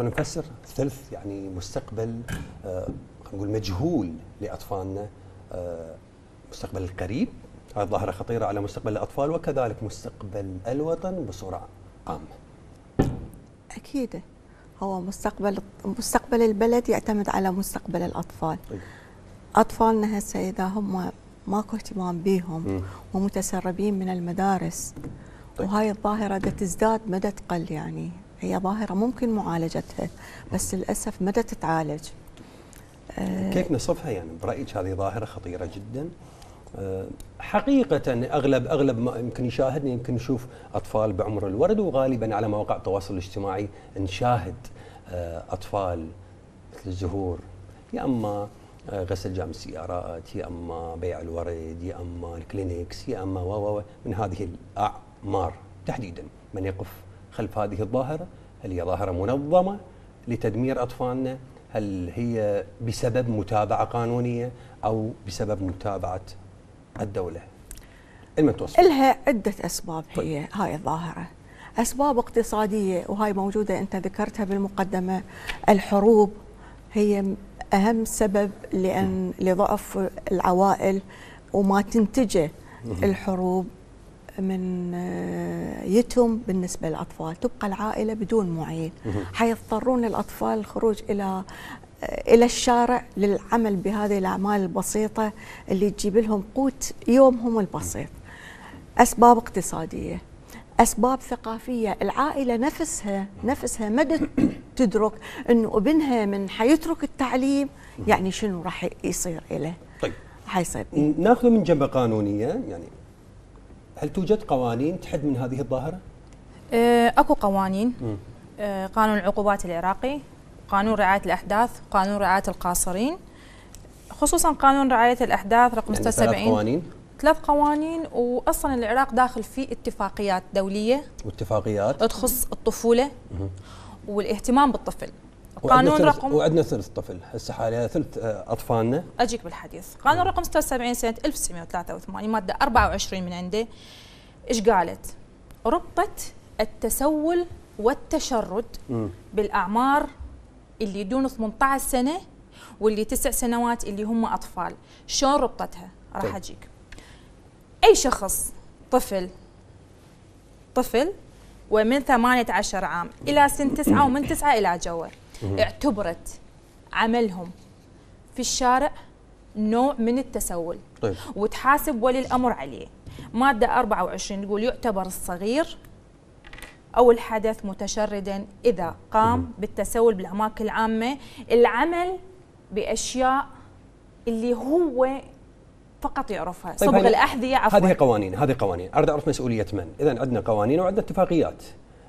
نفسر ثلث يعني مستقبل آه نقول مجهول لاطفالنا آه مستقبل القريب هذه ظاهره خطيره على مستقبل الاطفال وكذلك مستقبل الوطن بصوره عامه. اكيد هو مستقبل مستقبل البلد يعتمد على مستقبل الاطفال. طيب. اطفالنا هسه اذا هم ماكو اهتمام بهم ومتسربين من المدارس طيب. وهاي الظاهره تزداد مدى تقل يعني هي ظاهرة ممكن معالجتها بس للأسف مدى تتعالج آه، كيف نصفها يعني برأيك هذه ظاهرة خطيرة جدا آه، حقيقة أغلب أغلب ما يمكن يشاهدني يمكن نشوف أطفال بعمر الورد وغالبا على مواقع التواصل الاجتماعي نشاهد آه، أطفال مثل الزهور يا أما غسل جام السيارات يا أما بيع الورد يا أما الكلينكس يا أما و من هذه الأعمار تحديدا من يقف خلف هذه الظاهرة هل هي ظاهرة منظمة لتدمير أطفالنا هل هي بسبب متابعة قانونية أو بسبب متابعة الدولة المتوسط لها عدة أسباب طيب. هي هاي الظاهرة أسباب اقتصادية وهاي موجودة أنت ذكرتها بالمقدمة الحروب هي أهم سبب لأن لضعف العوائل وما تنتجه الحروب من آه، يتم بالنسبة للأطفال تبقى العائلة بدون معين حيضطرون الأطفال الخروج إلى آه، الى الشارع للعمل بهذه الاعمال البسيطه اللي تجيب لهم قوت يومهم البسيط. اسباب اقتصاديه، اسباب ثقافيه، العائله نفسها نفسها ما تدرك انه ابنها من حيترك التعليم يعني شنو راح يصير إليه طيب حيصير إيه. ناخذ من جنبه قانونيه يعني هل توجد قوانين تحد من هذه الظاهرة؟ أه، اكو قوانين أه، قانون العقوبات العراقي قانون رعاية الأحداث قانون رعاية القاصرين خصوصا قانون رعاية الأحداث رقم يعني 76 ثلاث قوانين ثلاث قوانين واصلا العراق داخل في اتفاقيات دوليه واتفاقيات تخص الطفوله والاهتمام بالطفل قانون رقم وعندنا ثلث طفل هسه حاليا ثلث آه، اطفالنا اجيك بالحديث قانون رقم 76 سنه 1983 ماده 24 من عندي ايش قالت ربطت التسول والتشرد م. بالاعمار اللي دون 18 سنه واللي تسع سنوات اللي هم اطفال شلون ربطتها راح طيب. اجيك اي شخص طفل طفل ومن 18 عام الى سن 9 ومن 9 الى جوه اعتبرت عملهم في الشارع نوع من التسول طيب. وتحاسب ولي الأمر عليه مادة 24 تقول يعتبر الصغير أو الحدث متشردا إذا قام بالتسول بالأماكن العامة العمل بأشياء اللي هو فقط يعرفها طيب صبغ الأحذية عفوا هذه قوانين هذه قوانين أريد أعرف مسؤولية من إذا عندنا قوانين وعندنا اتفاقيات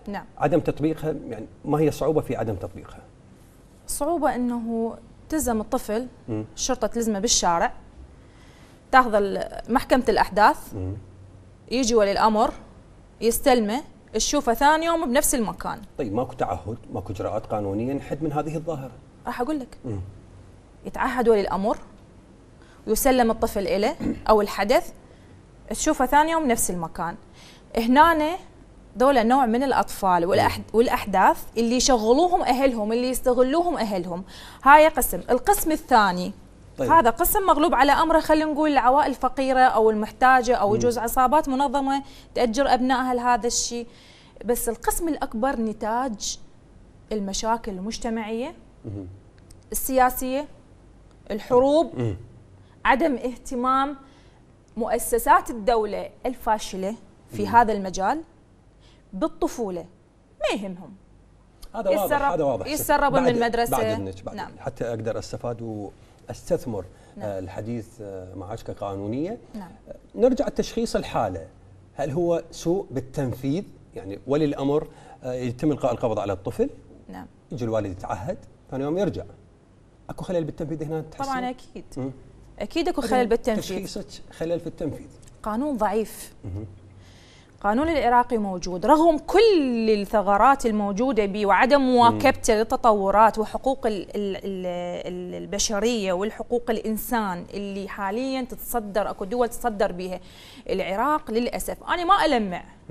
نعم عدم تطبيقها يعني ما هي الصعوبة في عدم تطبيقها صعوبة أنه تلزم الطفل مم. الشرطة تلزمه بالشارع تاخذ محكمة الأحداث مم. يجي ولي الأمر يستلمه تشوفه ثاني يوم بنفس المكان طيب ماكو تعهد ماكو إجراءات قانونية نحد من هذه الظاهرة راح أقول لك يتعهد ولي الأمر ويسلم الطفل إله أو الحدث تشوفه ثاني يوم بنفس المكان هنا دول نوع من الاطفال والاحداث اللي يشغلوهم اهلهم اللي يستغلوهم اهلهم هاي قسم القسم الثاني طيب. هذا قسم مغلوب على امره خلينا نقول العوائل الفقيره او المحتاجه او يجوز عصابات منظمه تاجر ابنائها لهذا الشيء بس القسم الاكبر نتاج المشاكل المجتمعيه السياسيه الحروب عدم اهتمام مؤسسات الدوله الفاشله في هذا المجال بالطفوله ما يهمهم هذا واضح هذا واضح يتسربوا من المدرسه بعد منك بعد نعم. حتى اقدر استفاد واستثمر نعم. آه، الحديث آه، معك كقانونيه نعم. آه، نرجع لتشخيص الحاله هل هو سوء بالتنفيذ يعني ولي الامر يتم القاء القبض على الطفل نعم يجي الوالد يتعهد ثاني يوم يرجع اكو خلل بالتنفيذ هنا تحسين؟ طبعا اكيد اكيد اكو خلل بالتنفيذ تشخيصك خلل في التنفيذ قانون ضعيف القانون العراقي موجود رغم كل الثغرات الموجودة به وعدم مواكبته للتطورات وحقوق الـ الـ الـ البشرية والحقوق الإنسان اللي حاليا تتصدر أكو دول تتصدر بها العراق للأسف أنا ما ألمع